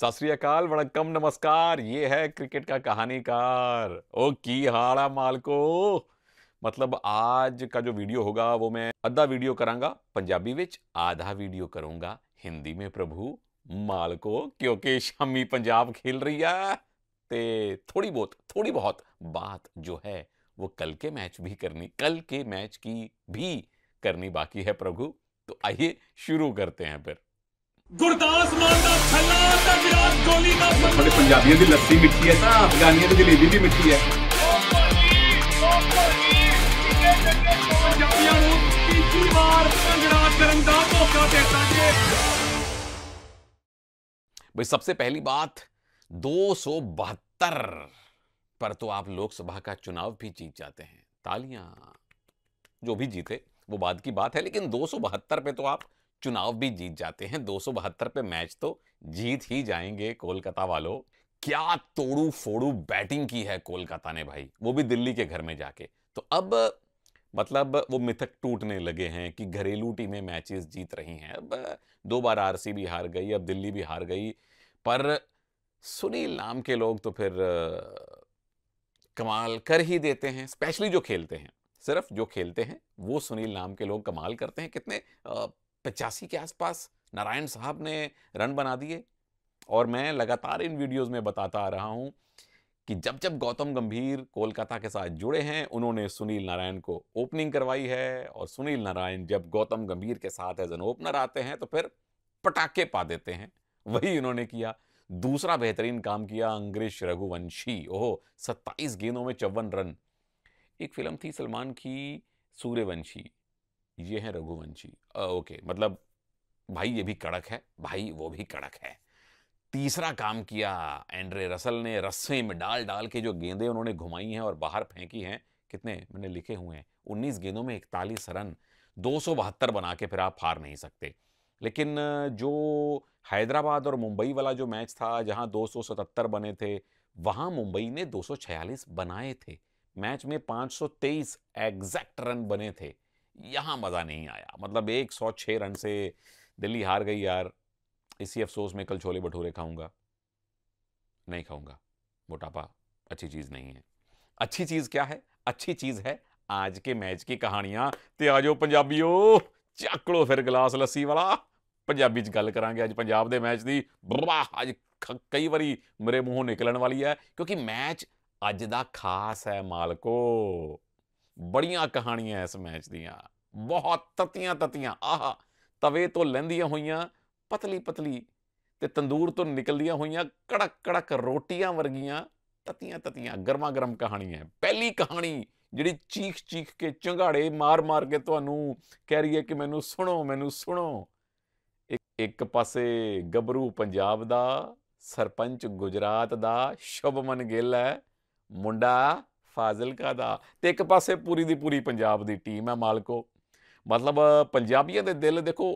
सतरीकाल वणकम नमस्कार ये है क्रिकेट का कहानीकार ओ की हाड़ा मालको मतलब आज का जो वीडियो होगा वो मैं आधा वीडियो करांगा पंजाबी विच आधा वीडियो करूंगा हिंदी में प्रभु मालको क्योंकि शामी पंजाब खेल रही है ते थोड़ी बहुत थोड़ी बहुत बात जो है वो कल के मैच भी करनी कल के मैच की भी करनी बाकी है प्रभु तो आइए शुरू करते हैं फिर ਗੁਰਦਾਸ ਮਾਨ ਦਾ ਛੱਲਾ ਤੇ ਵਿਰਾਟ ਕੋਹਲੀ ਦਾ ਸਾਡੇ ਪੰਜਾਬੀਆਂ ਦੀ ਲੱਸੀ ਮਿੱਠੀ ਹੈ ਤਾਂ ਅਫਗਾਨੀਆਂ ਦੀ ਜਲੇਬੀ ਵੀ ਮਿੱਠੀ ਹੈ ਪੰਜਾਬੀਆਂ ਨੂੰ ਤੀਜੀ ਵਾਰ ਭੰਗੜਾ ਕਰਨ ਦਾ ਮੌਕਾ ਦਿੱਤਾ ਜੇ भाई सबसे पहली बात 272 पर तो आप लोकसभा का चुनाव भी जीत जाते हैं तालियां जो भी जीते वो बाद की बात है लेकिन 272 पे तो आप चुनाव भी जीत जाते हैं दो पे मैच तो जीत ही जाएंगे कोलकाता वालों क्या तोड़ू फोड़ू बैटिंग की है कोलकाता ने भाई वो भी दिल्ली के घर में जाके तो अब मतलब वो मिथक टूटने लगे हैं कि घरेलू टीमें मैचेस जीत रही हैं अब दो बार आरसीबी हार गई अब दिल्ली भी हार गई पर सुनील नाम के लोग तो फिर कमाल कर ही देते हैं स्पेशली जो खेलते हैं सिर्फ जो खेलते हैं वो सुनील नाम के लोग कमाल करते हैं कितने पचासी के आसपास नारायण साहब ने रन बना दिए और मैं लगातार इन वीडियोस में बताता आ रहा हूं कि जब जब गौतम गंभीर कोलकाता के साथ जुड़े हैं उन्होंने सुनील नारायण को ओपनिंग करवाई है और सुनील नारायण जब गौतम गंभीर के साथ एज एन ओपनर आते हैं तो फिर पटाखे पा देते हैं वही उन्होंने किया दूसरा बेहतरीन काम किया अंग्रेश रघुवंशी ओह सत्ताईस गेंदों में चौवन रन एक फिल्म थी सलमान की सूर्यवंशी ये है रघुवंशी ओके मतलब भाई ये भी कड़क है भाई वो भी कड़क है तीसरा काम किया एंड्रे रसल ने रस्से में डाल डाल के जो गेंदे उन्होंने घुमाई हैं और बाहर फेंकी हैं कितने मैंने लिखे हुए हैं उन्नीस गेंदों में इकतालीस रन दो बना के फिर आप हार नहीं सकते लेकिन जो हैदराबाद और मुंबई वाला जो मैच था जहां 277 बने थे वहां मुंबई ने 246 बनाए थे मैच में 523 एग्जैक्ट रन बने थे यहाँ मज़ा नहीं आया मतलब एक सौ छः रन से दिल्ली हार गई यार इसी अफसोस में कल छोले भटूरे खाऊंगा नहीं खाऊंगा मोटापा अच्छी चीज़ नहीं है अच्छी चीज़ क्या है अच्छी चीज़ है आज के मैच की कहानियाँ तो ਆਜੋ ਪੰਜਾਬੀਓ ਚੱਕ ਲੋ ਫਿਰ ਗਲਾਸ ਲੱਸੀ ਵਾਲਾ ਪੰਜਾਬੀ ਚ ਗੱਲ ਕਰਾਂਗੇ ਅੱਜ ਪੰਜਾਬ ਦੇ ਮੈਚ ਦੀ ਵਾਹ ਅੱਜ ਕਈ ਵਾਰੀ ਮੇਰੇ ਮੂੰਹੋਂ ਨਿਕਲਣ ਵਾਲੀ ਹੈ ਕਿਉਂਕਿ ਮੈਚ ਅੱਜ ਦਾ ਖਾਸ ਹੈ ਮਾਲਕੋ ਬੜੀਆਂ ਕਹਾਣੀਆਂ ਇਸ ਮੈਚ ਦੀਆਂ ਬਹੁਤ ਤਤੀਆਂ ਤਤੀਆਂ ਆਹ ਤਵੇ ਤੋਂ ਲੈਂਦੀਆਂ ਹੋਈਆਂ ਪਤਲੀ ਪਤਲੀ ਤੇ ਤੰਦੂਰ ਤੋਂ ਨਿਕਲਦੀਆਂ ਹੋਈਆਂ ਕੜਕ ਕੜਕ ਰੋਟੀਆਂ ਵਰਗੀਆਂ ਤਤੀਆਂ ਤਤੀਆਂ ਗਰਮਾ ਗਰਮ ਕਹਾਣੀਆਂ ਪਹਿਲੀ ਕਹਾਣੀ ਜਿਹੜੀ ਚੀਖ ਚੀਖ ਕੇ ਚੰਗਾੜੇ ਮਾਰ ਮਾਰ ਕੇ ਤੁਹਾਨੂੰ ਕਹਿ ਰਹੀ ਹੈ ਕਿ ਮੈਨੂੰ ਸੁਣੋ ਮੈਨੂੰ ਸੁਣੋ ਇੱਕ ਪਾਸੇ ਗੱਭਰੂ ਪੰਜਾਬ ਦਾ ਸਰਪੰਚ ਗੁਜਰਾਤ ਦਾ ਸ਼ੁਭਮਨ ਗਿੱਲ ਹੈ ਮੁੰਡਾ ਫਾਜ਼ਿਲਕਾ ਦਾ ਤੇ ਇੱਕ ਪਾਸੇ ਪੂਰੀ ਦੀ ਪੂਰੀ ਪੰਜਾਬ ਦੀ ਟੀਮ ਹੈ ਮਾਲਕੋ ਮਤਲਬ ਪੰਜਾਬੀਆਂ ਦੇ ਦਿਲ ਦੇਖੋ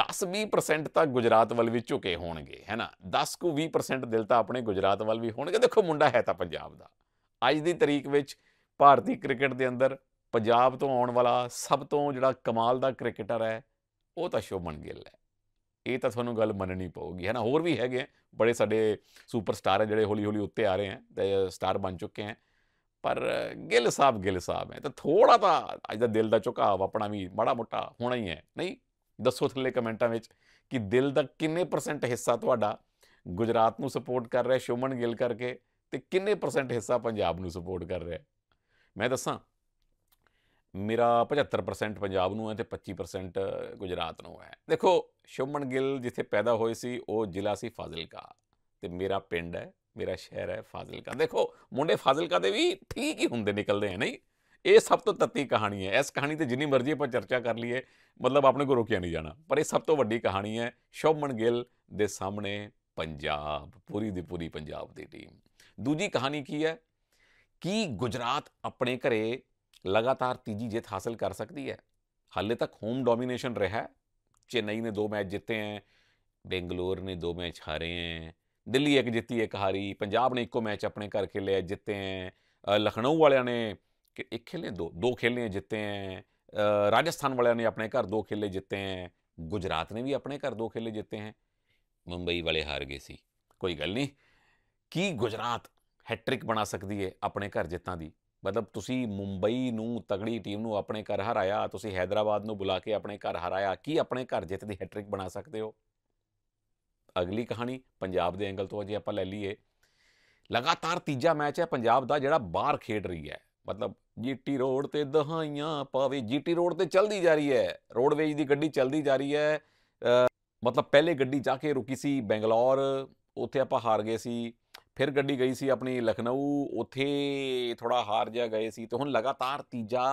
10-20% ਤਾਂ ਗੁਜਰਾਤ ਵੱਲ ਵੀ ਝੁਕੇ ਹੋਣਗੇ ਹੈਨਾ 10 ਕੋ 20% ਦਿਲ ਤਾਂ ਆਪਣੇ ਗੁਜਰਾਤ ਵੱਲ ਵੀ ਹੋਣਗੇ ਦੇਖੋ ਮੁੰਡਾ ਹੈ ਤਾਂ ਪੰਜਾਬ ਦਾ ਅੱਜ ਦੀ ਤਰੀਕ ਵਿੱਚ ਭਾਰਤੀ ਕ੍ਰਿਕਟ ਦੇ ਅੰਦਰ ਪੰਜਾਬ ਤੋਂ ਆਉਣ ਵਾਲਾ ਸਭ ਤੋਂ ਜਿਹੜਾ ਕਮਾਲ ਦਾ ਕ੍ਰਿਕਟਰ ਹੈ ਉਹ ਤਾਂ ਸ਼ੋਭਨ ਗਿੱਲ ਹੈ ਇਹ ਤਾਂ ਤੁਹਾਨੂੰ ਗੱਲ ਮੰਨਣੀ ਪਊਗੀ ਹੈਨਾ ਹੋਰ ਵੀ ਹੈਗੇ ਬੜੇ ਸਾਡੇ ਸੁਪਰਸਟਾਰ ਹੈ ਜਿਹੜੇ ਹੌਲੀ ਹੌਲੀ ਉੱਤੇ ਆ ਰਹੇ ਹੈ ਤੇ ਸਟਾਰ ਬਣ ਚੁੱਕੇ ਹੈ ਪਰ ਗਿੱਲ ਸਾਹਿਬ ਗਿੱਲ ਸਾਹਿਬ ਹੈ ਤਾਂ ਥੋੜਾ ਤਾਂ ਅੱਜ ਦਾ ਦਿਲ ਦਾ ਝੁਕਾਵ ਆਪਣਾ ਵੀ ਮਾੜਾ ਮੋਟਾ ਹੋਣਾ ਹੀ ਹੈ ਨਹੀਂ ਦੱਸੋ ਥੱਲੇ ਕਮੈਂਟਾਂ ਵਿੱਚ ਕਿ ਦਿਲ ਦਾ ਕਿੰਨੇ ਪਰਸੈਂਟ ਹਿੱਸਾ ਤੁਹਾਡਾ ਗੁਜਰਾਤ ਨੂੰ ਸਪੋਰਟ ਕਰ ਰਿਹਾ ਸ਼ੋਮਨ ਗਿੱਲ ਕਰਕੇ ਤੇ ਕਿੰਨੇ ਪਰਸੈਂਟ ਹਿੱਸਾ ਪੰਜਾਬ ਨੂੰ ਸਪੋਰਟ ਕਰ ਰਿਹਾ ਮੈਂ ਦੱਸਾਂ ਮੇਰਾ 75% ਪੰਜਾਬ ਨੂੰ ਹੈ ਤੇ 25% ਗੁਜਰਾਤ ਨੂੰ ਹੈ ਦੇਖੋ ਸ਼ੋਮਨ ਗਿੱਲ ਜਿੱਥੇ ਪੈਦਾ ਹੋਏ ਸੀ ਉਹ ਜ਼ਿਲ੍ਹਾ ਸੀ ਫਾਜ਼ਿਲਕਾ ਤੇ ਮੇਰਾ ਪਿੰਡ ਹੈ ਮੇਰਾ ਸ਼ਹਿਰ ਹੈ ਫਾਜ਼ਿਲਕਾ ਦੇਖੋ ਮੁੰਡੇ ਫਾਜ਼ਿਲਕਾ ਦੇ ਵੀ ਠੀਕ ਹੀ ਹੁੰਦੇ ਨਿਕਲਦੇ ਆ ਨਹੀਂ ਇਹ ਸਭ ਤੋਂ ਤੱਤੀ ਕਹਾਣੀ ਹੈ ਇਸ ਕਹਾਣੀ ਤੇ ਜਿੰਨੀ ਮਰਜ਼ੀ ਆਪਾਂ ਚਰਚਾ ਕਰ ਲਈਏ ਮਤਲਬ ਆਪਣੇ ਕੋ ਰੋਕਿਆ ਨਹੀਂ ਜਾਣਾ ਪਰ ਇਹ ਸਭ ਤੋਂ ਵੱਡੀ ਕਹਾਣੀ ਹੈ ਸ਼ੋਭਮਨ ਗਿੱਲ ਦੇ ਸਾਹਮਣੇ ਪੰਜਾਬ ਪੂਰੀ ਦੀ ਪੂਰੀ ਪੰਜਾਬ ਦੀ ਟੀਮ ਦੂਜੀ ਕਹਾਣੀ ਕੀ ਹੈ ਕੀ ਗੁਜਰਾਤ ਆਪਣੇ ਘਰੇ ਲਗਾਤਾਰ ਤੀਜੀ ਜਿੱਤ ਹਾਸਲ ਕਰ ਸਕਦੀ ਹੈ ਹਾਲੇ ਤੱਕ ਹੋਮ ਡੋਮੀਨੇਸ਼ਨ ਰਿਹਾ ਚੇਨਈ ਨੇ ਦੋ ਮੈਚ ਜਿੱਤੇ ਹੈ ਬੈਂਗਲੌਰ ਨੇ ਦੋ ਮੈਚ ਹਾਰੇ ਹੈ ਦਿੱਲੀ ਇੱਕ ਜਿੱਤੀ ਇੱਕ ਹਾਰੀ ਪੰਜਾਬ ਨੇ ਇੱਕੋ ਮੈਚ ਆਪਣੇ ਘਰ ਆ ਜਿੱਤੇ ਆ ਲਖਨਊ ਵਾਲਿਆਂ ਨੇ ਇੱਕ ਖੇਲੇ ਦੋ ਦੋ ਖੇਲੇ ਜਿੱਤੇ ਆ ਰਾਜਸਥਾਨ ਵਾਲਿਆਂ ਨੇ ਆਪਣੇ ਘਰ ਦੋ ਖੇਲੇ ਜਿੱਤੇ ਆ ਗੁਜਰਾਤ ਨੇ ਵੀ ਆਪਣੇ ਘਰ ਦੋ ਖੇਲੇ ਜਿੱਤੇ ਆ ਮੁੰਬਈ ਵਾਲੇ ਹਾਰ ਗਏ ਸੀ ਕੋਈ ਗੱਲ ਨਹੀਂ ਕੀ ਗੁਜਰਾਤ ਹੈਟ੍ਰਿਕ ਬਣਾ ਸਕਦੀ ਹੈ ਆਪਣੇ ਘਰ ਜਿੱਤਾਂ ਦੀ ਮਤਲਬ ਤੁਸੀਂ ਮੁੰਬਈ ਨੂੰ ਤਗੜੀ ਟੀਮ ਨੂੰ ਆਪਣੇ ਘਰ ਹਰਾਇਆ ਤੁਸੀਂ ਹైదరాబాద్ ਨੂੰ ਬੁਲਾ ਕੇ ਆਪਣੇ ਘਰ ਹਰਾਇਆ ਕੀ ਆਪਣੇ ਘਰ ਜਿੱਤ ਦੀ ਹੈਟ੍ਰਿਕ ਬਣਾ ਸਕਦੇ ਹੋ ਅਗਲੀ ਕਹਾਣੀ ਪੰਜਾਬ ਦੇ ਐਂਗਲ ਤੋਂ ਅਜੇ ਆਪਾਂ ਲੈ ਲਈਏ ਲਗਾਤਾਰ ਤੀਜਾ ਮੈਚ ਹੈ ਪੰਜਾਬ ਦਾ ਜਿਹੜਾ ਬਾਹਰ ਖੇਡ ਰਹੀ ਹੈ ਮਤਲਬ ਜੀਟੀ ਰੋਡ ਤੇ ਦਹਾਈਆਂ ਪਾਵੇ ਜੀਟੀ ਰੋਡ ਤੇ ਚੱਲਦੀ ਜਾ ਰਹੀ ਹੈ ਰੋਡਵੇਜ ਦੀ ਗੱਡੀ ਚੱਲਦੀ ਜਾ ਰਹੀ ਹੈ ਮਤਲਬ ਪਹਿਲੇ ਗੱਡੀ ਜਾ ਕੇ ਰੁਕੀ ਸੀ ਬੈਂਗਲੌਰ ਉੱਥੇ ਆਪਾਂ ਹਾਰ ਗਏ ਸੀ ਫਿਰ ਗੱਡੀ ਗਈ ਸੀ ਆਪਣੀ ਲਖਨਊ ਉੱਥੇ ਥੋੜਾ ਹਾਰ ਜਾ ਗਏ ਸੀ ਤੇ ਹੁਣ ਲਗਾਤਾਰ ਤੀਜਾ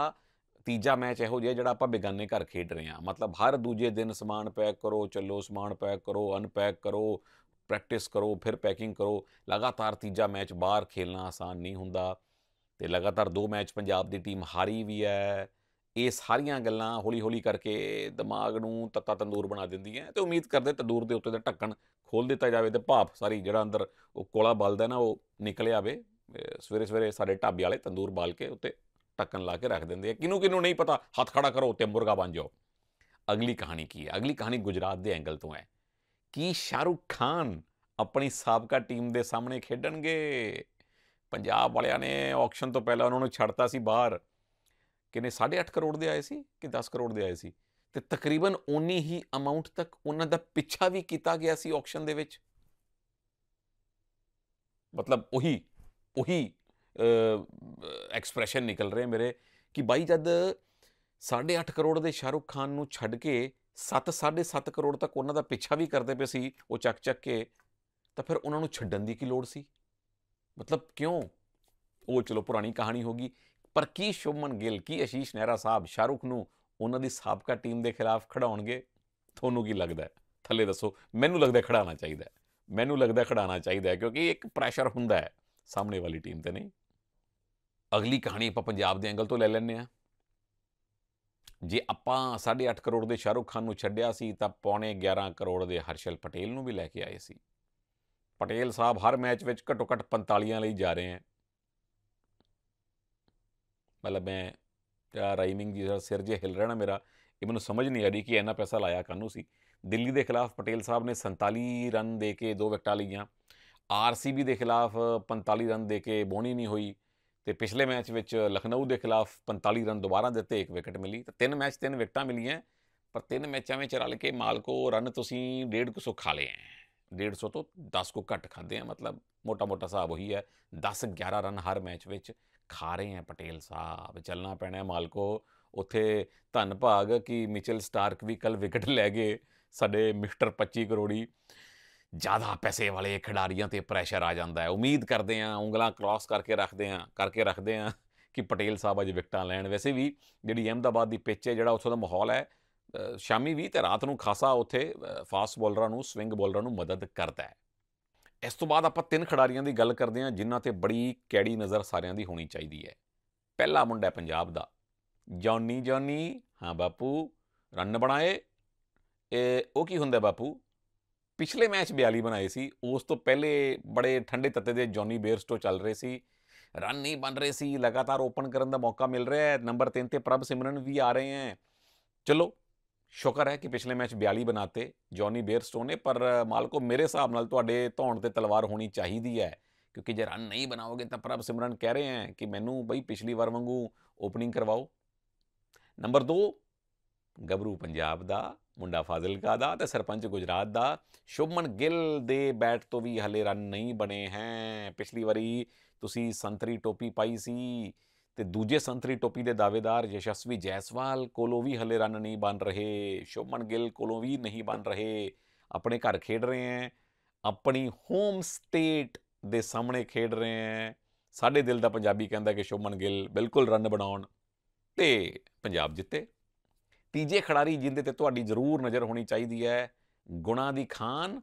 ਤੀਜਾ ਮੈਚ ਇਹੋ ਜਿਹਾ ਜਿਹੜਾ ਆਪਾਂ ਬੇਗਾਨੇ ਘਰ ਖੇਡ ਰਹੇ ਹਾਂ ਮਤਲਬ ਹਰ ਦੂਜੇ ਦਿਨ ਸਮਾਨ ਪੈਕ ਕਰੋ ਚੱਲੋ ਸਮਾਨ ਪੈਕ ਕਰੋ ਅਨਪੈਕ ਕਰੋ ਪ੍ਰੈਕਟਿਸ ਕਰੋ ਫਿਰ ਪੈਕਿੰਗ ਕਰੋ ਲਗਾਤਾਰ ਤੀਜਾ ਮੈਚ ਬਾਹਰ ਖੇਲਣਾ ਆਸਾਨ ਨਹੀਂ ਹੁੰਦਾ ਤੇ ਲਗਾਤਾਰ ਦੋ ਮੈਚ ਪੰਜਾਬ ਦੀ ਟੀਮ ਹਾਰੀ ਵੀ ਹੈ ਇਹ ਸਾਰੀਆਂ ਗੱਲਾਂ ਹੌਲੀ-ਹੌਲੀ ਕਰਕੇ ਦਿਮਾਗ ਨੂੰ ਤੱਤਾ ਤੰਦੂਰ ਬਣਾ ਦਿੰਦੀਆਂ ਤੇ ਉਮੀਦ ਕਰਦੇ ਤੰਦੂਰ ਦੇ ਉੱਤੇ ਦਾ ਢੱਕਣ ਖੋਲ ਦਿੱਤਾ ਜਾਵੇ ਤੇ ਭਾਪ ਸਾਰੀ ਜਿਹੜਾ ਅੰਦਰ ਉਹ ਕੋਲਾ ਬਲਦਾ ਨਾ ਉਹ ਨਿਕਲ ਆਵੇ ਸਵੇਰੇ ਸਵੇਰੇ ਸਾਡੇ ਢਾਬੇ ਵਾਲੇ ਤੰਦੂਰ ਬਾਲ ਕੇ ਉੱਤੇ ਟੱਕਣ ਲਾ ਕੇ ਰੱਖ ਦਿੰਦੇ ਆ ਕਿਨੂੰ ਕਿਨੂੰ ਨਹੀਂ ਪਤਾ ਹੱਥ ਖੜਾ ਕਰੋ ਤੇ ਮੁਰਗਾ ਬਣ ਜਾਓ ਅਗਲੀ ਕਹਾਣੀ ਕੀ ਹੈ ਅਗਲੀ ਕਹਾਣੀ ਗੁਜਰਾਤ ਦੇ ਐਂਗਲ ਤੋਂ ਹੈ ਕੀ ਸ਼ਾਹਰੁਖ ਖਾਨ ਆਪਣੀ ਸਾਬਕਾ ਟੀਮ ਦੇ ਸਾਹਮਣੇ ਖੇਡਣਗੇ ਪੰਜਾਬ ਵਾਲਿਆਂ ਨੇ ਆਕਸ਼ਨ ਤੋਂ ਪਹਿਲਾਂ ਉਹਨਾਂ ਨੂੰ ਛੱਡਤਾ ਸੀ ਬਾਹਰ ਕਿਨੇ 8.5 ਕਰੋੜ ਦੇ ਆਏ ਸੀ ਕਿ 10 ਕਰੋੜ ਦੇ ਆਏ ਸੀ ਤੇ ਤਕਰੀਬਨ ਉਨੀ ਹੀ ਅਮਾਉਂਟ ਤੱਕ ਉਹਨਾਂ ਦਾ ਪਿੱਛਾ ਵੀ ਕੀਤਾ ਗਿਆ ਸੀ ਆਕਸ਼ਨ ਦੇ ਵਿੱਚ ਮਤਲਬ ਉਹੀ ਉਹੀ ਐਕਸਪ੍ਰੈਸ਼ਨ ਨਿਕਲ ਰਹੇ ਮੇਰੇ ਕਿ ਬਾਈ ਜਦ 8.5 ਕਰੋੜ ਦੇ ਸ਼ਾਹਰੁਖ ਖਾਨ ਨੂੰ ਛੱਡ ਕੇ 7 7.5 ਕਰੋੜ ਤੱਕ ਉਹਨਾਂ ਦਾ ਪਿੱਛਾ ਵੀ ਕਰਦੇ ਪਏ ਸੀ ਉਹ ਚੱਕ ਚੱਕ ਕੇ ਤਾਂ ਫਿਰ ਉਹਨਾਂ ਨੂੰ ਛੱਡਣ ਦੀ ਕੀ ਲੋੜ ਸੀ ਮਤਲਬ ਕਿਉਂ ਉਹ ਚਲੋ ਪੁਰਾਣੀ ਕਹਾਣੀ ਹੋ ਗਈ ਪਰ ਕੀ ਸ਼ੁਭਮਨ ਗਿੱਲ ਕੀ ਅਸ਼ੀਸ਼ ਨਹਿਰਾ ਸਾਹਿਬ ਸ਼ਾਹਰੁਖ ਨੂੰ ਉਹਨਾਂ ਦੀ ਸਾਬਕਾ ਟੀਮ ਦੇ ਖਿਲਾਫ ਖੜਾਉਣਗੇ ਤੁਹਾਨੂੰ ਕੀ ਲੱਗਦਾ ਥੱਲੇ ਦੱਸੋ ਮੈਨੂੰ ਲੱਗਦਾ ਖੜਾਉਣਾ ਚਾਹੀਦਾ ਮੈਨੂੰ ਲੱਗਦਾ ਖੜਾਉਣਾ ਚਾਹੀਦਾ ਕਿਉਂਕਿ ਇੱਕ ਪ੍ਰੈਸ਼ਰ ਹੁੰਦਾ ਹੈ ਸਾਹਮਣੇ ਵਾਲੀ ਟੀਮ ਤੇ ਨਹੀਂ ਅਗਲੀ ਕਹਾਣੀ ਆਪਾਂ ਪੰਜਾਬ ਦੇ ਐਂਗਲ ਤੋਂ ਲੈ ਲੈਣੇ ਆ ਜੇ ਆਪਾਂ 8.5 ਕਰੋੜ ਦੇ ਸ਼ਾਹਰੁਖ ਖਾਨ ਨੂੰ ਛੱਡਿਆ ਸੀ ਤਾਂ ਪੌਣੇ 11 ਕਰੋੜ ਦੇ ਹਰਸ਼ਲ ਪਟੇਲ ਨੂੰ ਵੀ ਲੈ ਕੇ ਆਏ ਸੀ ਪਟੇਲ ਸਾਹਿਬ ਹਰ ਮੈਚ ਵਿੱਚ ਘੱਟੋ ਘੱਟ 45 ਲਈ ਜਾ ਰਹੇ ਆ ਮਤਲਬ ਮੈਂ ਜਿਹੜਾ ਰਾਈਮਿੰਗ ਜੀ ਦਾ ਸਿਰ ਜੇ ਹਿਲ ਰਿਹਾ ਨਾ ਮੇਰਾ ਇਹ ਮੈਨੂੰ ਸਮਝ ਨਹੀਂ ਆ ਰਹੀ ਕਿ ਇੰਨਾ ਪੈਸਾ ਲਾਇਆ ਕਾਨੂੰ ਸੀ ਦਿੱਲੀ ਦੇ ਖਿਲਾਫ ਪਟੇਲ ਸਾਹਿਬ ਨੇ 47 ਰਨ ਦੇ ਕੇ ਦੋ ਵਿਕਟਾਂ ਲਈਆਂ ਆਰਸੀਬੀ ਦੇ ਖਿਲਾਫ 45 ਰਨ ਦੇ ਕੇ ਬੋਣੀ ਨਹੀਂ ਹੋਈ ਤੇ ਪਿਛਲੇ ਮੈਚ ਵਿੱਚ ਲਖਨਊ ਦੇ ਖਿਲਾਫ 45 ਰਨ ਦੁਬਾਰਾ ਦਿੱਤੇ ਇੱਕ ਵਿਕਟ ਮਿਲੀ ਤਾਂ ਤਿੰਨ ਮੈਚ ਤਿੰਨ ਵਿਕਟਾਂ ਮਿਲੀਆਂ ਪਰ ਤਿੰਨ ਮੈਚਾਂ ਵਿੱਚ ਰਲ ਕੇ ਮਾਲਕੋ ਰਨ ਤੁਸੀਂ 150 ਖਾ ਲਏ ਆ 150 ਤੋਂ 10 ਕੋ ਘੱਟ ਖਾਦੇ ਆ ਮਤਲਬ ਮੋਟਾ-ਮੋਟਾ ਹਿਸਾਬ ਉਹੀ ਹੈ 10 11 ਰਨ ਹਰ ਮੈਚ ਵਿੱਚ ਖਾ ਰਹੇ ਆ ਪਟੇਲ ਸਾਹਿਬ ਚੱਲਣਾ ਪੈਣਾ ਹੈ ਮਾਲਕੋ ਉੱਥੇ ਧੰਨ ਭਾਗ ਕਿ ਮਿਚਲ ਸਟਾਰਕ ਵੀ ਕੱਲ ਵਿਕਟ ਲੈ ਗਏ ਸਾਡੇ ਮਿਸਟਰ 25 ਕਰੋੜੀ ਜ਼ਿਆਦਾ ਪੈਸੇ ਵਾਲੇ ਖਿਡਾਰੀਆਂ ਤੇ ਪ੍ਰੈਸ਼ਰ ਆ ਜਾਂਦਾ ਹੈ ਉਮੀਦ ਕਰਦੇ ਆ ਉਂਗਲਾਂ ਕ੍ਰਾਸ ਕਰਕੇ ਰੱਖਦੇ ਆ ਕਰਕੇ ਰੱਖਦੇ ਆ ਕਿ ਪਟੇਲ ਸਾਹਿਬ ਅਜ ਵਿਕਟਾਂ ਲੈਣ ਵੈਸੇ ਵੀ ਜਿਹੜੀ ਅਹਮਦਾਬਾਦ ਦੀ ਪਿੱਚ ਹੈ ਜਿਹੜਾ ਉੱਥੋਂ ਦਾ ਮਾਹੌਲ ਹੈ ਸ਼ਾਮੀ ਵੀ ਤੇ ਰਾਤ ਨੂੰ ਖਾਸਾ ਉੱਥੇ ਫਾਸਟ ਬੋਲਰਾਂ ਨੂੰ ਸਵਿੰਗ ਬੋਲਰਾਂ ਨੂੰ ਮਦਦ ਕਰਦਾ ਹੈ ਇਸ ਤੋਂ ਬਾਅਦ ਆਪਾਂ ਤਿੰਨ ਖਿਡਾਰੀਆਂ ਦੀ ਗੱਲ ਕਰਦੇ ਆ ਜਿਨ੍ਹਾਂ ਤੇ ਬੜੀ ਕੈੜੀ ਨਜ਼ਰ ਸਾਰਿਆਂ ਦੀ ਹੋਣੀ ਚਾਹੀਦੀ ਹੈ ਪਹਿਲਾ ਮੁੰਡਾ ਪੰਜਾਬ ਦਾ ਜੌਨੀ ਜੌਨੀ ਹਾਂ ਬਾਪੂ ਰਨ ਬਣਾਏ ਇਹ ਉਹ ਕੀ ਹੁੰਦਾ ਬਾਪੂ ਪਿਛਲੇ ਮੈਚ 42 ਬਣਾਏ ਸੀ ਉਸ ਤੋਂ ਪਹਿਲੇ ਬੜੇ ਠੰਡੇ ਤੱਤੇ ਦੇ ਜੌਨੀ ਬੇਅਰਸ ਤੋਂ ਚੱਲ ਰਹੇ ਸੀ ਰਨ ਨਹੀਂ ਬਣ ਰਹੇ ਸੀ ਲਗਾਤਾਰ ਓਪਨ ਕਰਨ ਦਾ ਮੌਕਾ ਮਿਲ ਰਿਹਾ ਹੈ ਨੰਬਰ 3 ਤੇ ਪ੍ਰਭ ਸਿਮਰਨ ਵੀ ਆ ਰਹੇ ਹਨ ਚਲੋ ਸ਼ੁਕਰ ਹੈ ਕਿ ਪਿਛਲੇ ਮੈਚ 42 ਬਣਾਤੇ ਜੌਨੀ ਬੇਅਰਸਟੋ ਨੇ ਪਰ ਮਾਲਕੋ ਮੇਰੇ ਹਿਸਾਬ ਨਾਲ ਤੁਹਾਡੇ ਧੌਣ ਤੇ ਤਲਵਾਰ ਹੋਣੀ ਚਾਹੀਦੀ ਹੈ ਕਿਉਂਕਿ ਜੇ ਰਨ ਨਹੀਂ ਬਣਾਓਗੇ ਤਾਂ ਪ੍ਰਭ ਸਿਮਰਨ ਕਹਿ ਰਹੇ ਹਨ ਕਿ ਮੈਨੂੰ ਬਈ ਪਿਛਲੀ ਵਾਰ ਵਾਂਗੂ ਓਪਨਿੰਗ ਕਰਵਾਓ ਨੰਬਰ 2 ਗਬਰੂ ਪੰਜਾਬ ਦਾ ਮੁੰਡਾ ਫਾਜ਼ਿਲਕਾ ਦਾ ਤੇ ਸਰਪੰਚ ਗੁਜਰਾਤ ਦਾ ਸ਼ੁਭਮਨ ਗਿੱਲ ਦੇ ਬੈਟ ਤੋਂ ਵੀ ਹਲੇ ਰਨ ਨਹੀਂ ਬਣੇ ਹੈ ਪਿਛਲੀ ਵਾਰੀ ਤੁਸੀਂ ਸੰਤਰੀ ਟੋਪੀ ਪਾਈ ਸੀ ਤੇ ਦੂਜੇ ਸੰਤਰੀ ਟੋਪੀ ਦੇ ਦਾਵੇਦਾਰ ਯਸ਼ਸਵੀ ਜੈਸਵਾਲ ਕੋਲੋਂ ਵੀ ਹਲੇ ਰਨ ਨਹੀਂ ਬਣ ਰਹੇ ਸ਼ੁਭਮਨ ਗਿੱਲ ਕੋਲੋਂ ਵੀ ਨਹੀਂ ਬਣ ਰਹੇ ਆਪਣੇ ਘਰ ਖੇਡ ਰਹੇ ਹੈ ਆਪਣੀ ਹੋਮ ਸਟੇਟ ਦੇ ਸਾਹਮਣੇ ਖੇਡ ਰਹੇ ਹੈ ਸਾਡੇ ਦਿਲ ਦਾ ਪੰਜਾਬੀ ਕਹਿੰਦਾ ਕਿ ਸ਼ੁਭਮਨ ਗਿੱਲ ਬਿਲਕੁਲ ਰਨ ਬਣਾਉਣ ਤੇ ਪੰਜਾਬ ਜਿੱਤੇ ਤੀਜੇ ਖਿਡਾਰੀ ਜਿੰਦੇ ਤੇ ਤੁਹਾਡੀ ਜ਼ਰੂਰ ਨਜ਼ਰ ਹੋਣੀ ਚਾਹੀਦੀ ਹੈ ਗੁਣਾ ਦੀ ਖਾਨ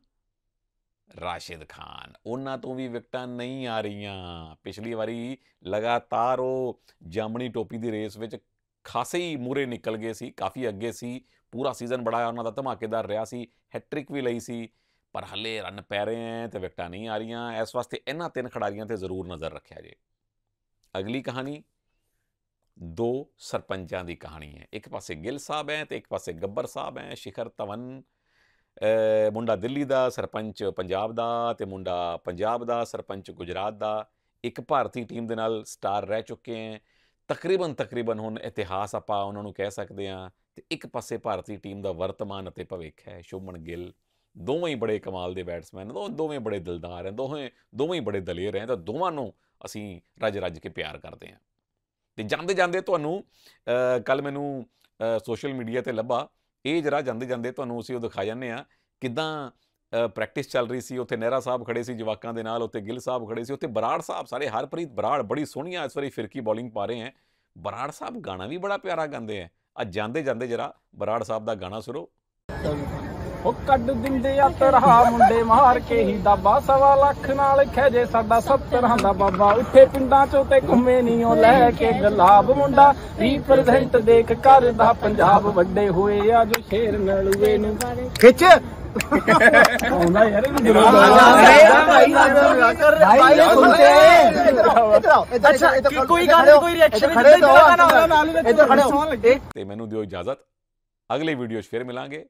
ਰਾਸ਼ਿਦ ਖਾਨ ਉਹਨਾਂ ਤੋਂ ਵੀ ਵਿਕਟਾਂ ਨਹੀਂ ਆ ਰਹੀਆਂ ਪਿਛਲੀ ਵਾਰੀ ਲਗਾਤਾਰ ਉਹ ਜਾਮਣੀ ਟੋਪੀ ਦੀ ਰੇਸ ਵਿੱਚ ਖਾਸੇ ਹੀ ਮੂਰੇ ਨਿਕਲ ਗਏ ਸੀ ਕਾਫੀ ਅੱਗੇ ਸੀ ਪੂਰਾ ਸੀਜ਼ਨ ਬੜਾ ਉਹਨਾਂ ਦਾ ਧਮਾਕੇਦਾਰ ਰਿਹਾ ਸੀ ਹੈਟ੍ਰਿਕ ਵੀ ਲਈ ਸੀ ਪਰ ਹੱਲੇ ਰਨ ਪੈ ਰਹੇ ਐ ਤੇ ਵਿਕਟਾਂ ਨਹੀਂ ਆ ਰਹੀਆਂ ਇਸ ਵਾਸਤੇ ਇਹਨਾਂ ਤਿੰਨ ਖਿਡਾਰੀਆਂ ਤੇ ਜ਼ਰੂਰ ਨਜ਼ਰ ਰੱਖਿਆ ਜੇ ਅਗਲੀ ਕਹਾਣੀ ਦੋ ਸਰਪੰਚਾਂ ਦੀ ਕਹਾਣੀ ਹੈ ਇੱਕ ਪਾਸੇ ਗਿੱਲ ਸਾਹਿਬ ਹੈ ਤੇ ਇੱਕ ਪਾਸੇ ਗੱਬਰ ਸਾਹਿਬ ਹੈ ਸ਼ਿਖਰ ਤਵਨ ਮੁੰਡਾ ਦਿੱਲੀ ਦਾ ਸਰਪੰਚ ਪੰਜਾਬ ਦਾ ਤੇ ਮੁੰਡਾ ਪੰਜਾਬ ਦਾ ਸਰਪੰਚ ਗੁਜਰਾਤ ਦਾ ਇੱਕ ਭਾਰਤੀ ਟੀਮ ਦੇ ਨਾਲ ਸਟਾਰ ਰਹਿ ਚੁੱਕੇ ਹੈ ਤਕਰੀਬਨ ਤਕਰੀਬਨ ਹੁਣ ਇਤਿਹਾਸ ਆਪਾਂ ਉਹਨਾਂ ਨੂੰ ਕਹਿ ਸਕਦੇ ਆ ਤੇ ਇੱਕ ਪਾਸੇ ਭਾਰਤੀ ਟੀਮ ਦਾ ਵਰਤਮਾਨ ਅਤੇ ਭਵਿੱਖ ਹੈ ਸ਼ੁਭਮਨ ਗਿੱਲ ਦੋਵੇਂ ਹੀ ਬੜੇ ਕਮਾਲ ਦੇ ਬੈਟਸਮੈਨ ਨੇ ਦੋਵੇਂ ਬੜੇ ਦਿਲਦਾਰ ਹਨ ਦੋਵੇਂ ਦੋਵੇਂ ਹੀ ਬੜੇ ਦਲੇਰ ਹਨ ਤਾਂ ਦੋਵਾਂ ਨੂੰ ਅਸੀਂ ਰਜ ਰਜ ਕੇ ਪਿਆਰ ਕਰਦੇ ਹਾਂ ਤੇ ਜਾਂਦੇ ਜਾਂਦੇ ਤੁਹਾਨੂੰ ਕੱਲ ਮੈਨੂੰ ਸੋਸ਼ਲ ਮੀਡੀਆ ਤੇ ਲੱਭਾ ਇਹ ਜਰਾ ਜਾਂਦੇ ਜਾਂਦੇ ਤੁਹਾਨੂੰ ਅਸੀਂ ਉਹ ਦਿਖਾ ਜਾਂਦੇ ਆ ਕਿਦਾਂ ਪ੍ਰੈਕਟਿਸ ਚੱਲ ਰਹੀ ਸੀ ਉੱਥੇ ਨਹਿਰਾ ਸਾਹਿਬ ਖੜੇ ਸੀ ਜਵਾਕਾਂ ਦੇ ਨਾਲ ਉੱਥੇ ਗਿੱਲ ਸਾਹਿਬ ਖੜੇ ਸੀ ਉੱਥੇ ਬਰਾੜ ਸਾਹਿਬ ਸਾਰੇ ਹਰਪ੍ਰੀਤ ਬਰਾੜ ਬੜੀ ਸੋਹਣੀਆਂ ਇਸ ਵਾਰੀ ਫਿਰਕੀ ਬੋਲਿੰਗ ਪਾ ਰਹੇ ਆ ਬਰਾੜ ਸਾਹਿਬ ਗਾਣਾ ਵੀ ਬੜਾ ਪਿਆਰਾ ਗਾਉਂਦੇ ਆ ਅੱਜ ਜਾਂਦੇ ਜਾਂਦੇ ਜਰਾ ਬਰਾੜ ਸਾਹਿਬ ਦਾ ਗਾਣਾ ਸੁਣੋ ਉਹ ਕੱਢ ਦਿੰਦੇ ਆ ਤਰਹਾ ਮੁੰਡੇ ਮਾਰ ਕੇ ਹੀ ਦਾਬਾ ਸਵਾ ਲੱਖ ਨਾਲ ਖੇਜੇ ਸਾਡਾ ਸੱਤਰ ਹੰਦਾ ਦਾ ਬਾਬਾ ਉੱਥੇ ਪਿੰਡਾਂ ਚੋਂ ਤੇ ਘੁੰਮੇ ਨਹੀਂ ਉਹ ਲੈ ਕੇ ਗਲਾਬ ਮੁੰਡਾ ਰੀਪ੍ਰੈਜ਼ੈਂਟ ਦੇਖ ਕਰਦਾ ਪੰਜਾਬ ਵੱਡੇ ਹੋਏ ਆ ਜੋ ਸ਼ੇਰ ਨਲੂਏ ਨੂੰ ਖਿੱਚ ਆਉਂਦਾ ਯਾਰ ਇਹਨੂੰ ਜਰੂਰ ਭਾਈ ਭਾਈ ਸੁਣਤੇ ਅੱਛਾ ਕੋਈ ਗੱਲ ਕੋਈ ਰਿਐਕਸ਼ਨ ਨਹੀਂ ਤੇ ਮੈਨੂੰ ਦਿਓ ਇਜਾਜ਼ਤ ਅਗਲੇ ਵੀਡੀਓ 'ਚ ਫੇਰ ਮਿਲਾਂਗੇ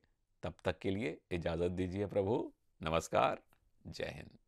तब तक के लिए इजाज़त दीजिए प्रभु नमस्कार जय हिंद